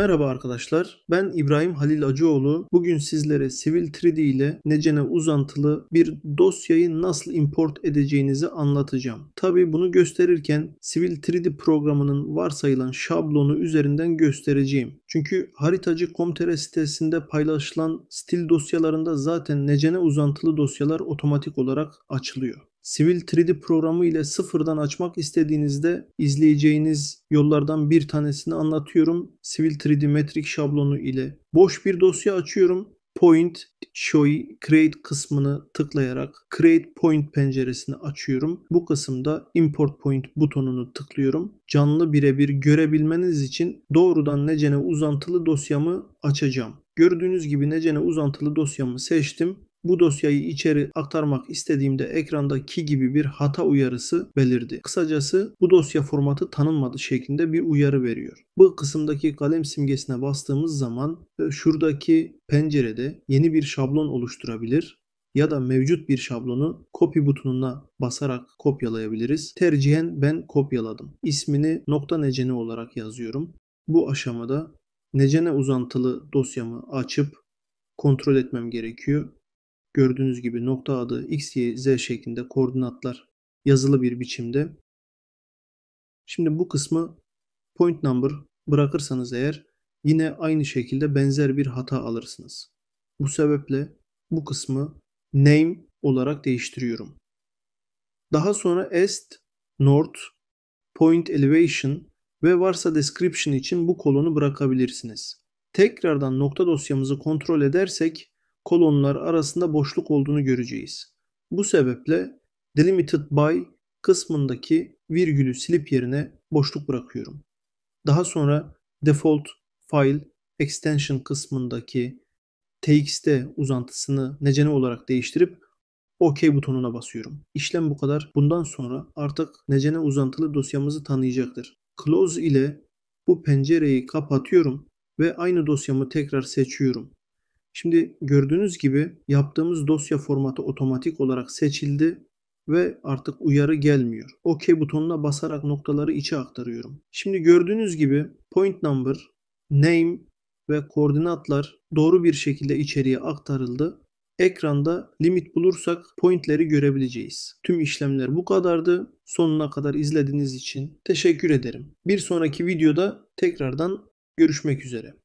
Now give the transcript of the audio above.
Merhaba arkadaşlar. Ben İbrahim Halil Acıoğlu. Bugün sizlere Civil 3D ile Necen'e uzantılı bir dosyayı nasıl import edeceğinizi anlatacağım. Tabi bunu gösterirken Civil 3D programının varsayılan şablonu üzerinden göstereceğim. Çünkü haritacı.com.tr sitesinde paylaşılan stil dosyalarında zaten Necen'e uzantılı dosyalar otomatik olarak açılıyor. Civil 3D programı ile sıfırdan açmak istediğinizde izleyeceğiniz yollardan bir tanesini anlatıyorum. Civil 3D metrik şablonu ile boş bir dosya açıyorum. Point Show Create kısmını tıklayarak Create Point penceresini açıyorum. Bu kısımda Import Point butonunu tıklıyorum. Canlı birebir görebilmeniz için doğrudan Necene uzantılı dosyamı açacağım. Gördüğünüz gibi Necene uzantılı dosyamı seçtim. Bu dosyayı içeri aktarmak istediğimde ekranda ki gibi bir hata uyarısı belirdi. Kısacası bu dosya formatı tanınmadı şeklinde bir uyarı veriyor. Bu kısımdaki kalem simgesine bastığımız zaman e, şuradaki pencerede yeni bir şablon oluşturabilir ya da mevcut bir şablonu copy butonuna basarak kopyalayabiliriz. Tercihen ben kopyaladım. İsmini nokta necene olarak yazıyorum. Bu aşamada necene uzantılı dosyamı açıp kontrol etmem gerekiyor. Gördüğünüz gibi nokta adı x, y, z şeklinde koordinatlar yazılı bir biçimde. Şimdi bu kısmı point number bırakırsanız eğer yine aynı şekilde benzer bir hata alırsınız. Bu sebeple bu kısmı name olarak değiştiriyorum. Daha sonra est, north, point elevation ve varsa description için bu kolonu bırakabilirsiniz. Tekrardan nokta dosyamızı kontrol edersek kolonlar arasında boşluk olduğunu göreceğiz. Bu sebeple delimited by kısmındaki virgülü silip yerine boşluk bırakıyorum. Daha sonra default file extension kısmındaki txt uzantısını necene olarak değiştirip OK butonuna basıyorum. İşlem bu kadar. Bundan sonra artık necene uzantılı dosyamızı tanıyacaktır. Close ile bu pencereyi kapatıyorum ve aynı dosyamı tekrar seçiyorum. Şimdi gördüğünüz gibi yaptığımız dosya formatı otomatik olarak seçildi ve artık uyarı gelmiyor. OK butonuna basarak noktaları içe aktarıyorum. Şimdi gördüğünüz gibi point number, name ve koordinatlar doğru bir şekilde içeriye aktarıldı. Ekranda limit bulursak pointleri görebileceğiz. Tüm işlemler bu kadardı. Sonuna kadar izlediğiniz için teşekkür ederim. Bir sonraki videoda tekrardan görüşmek üzere.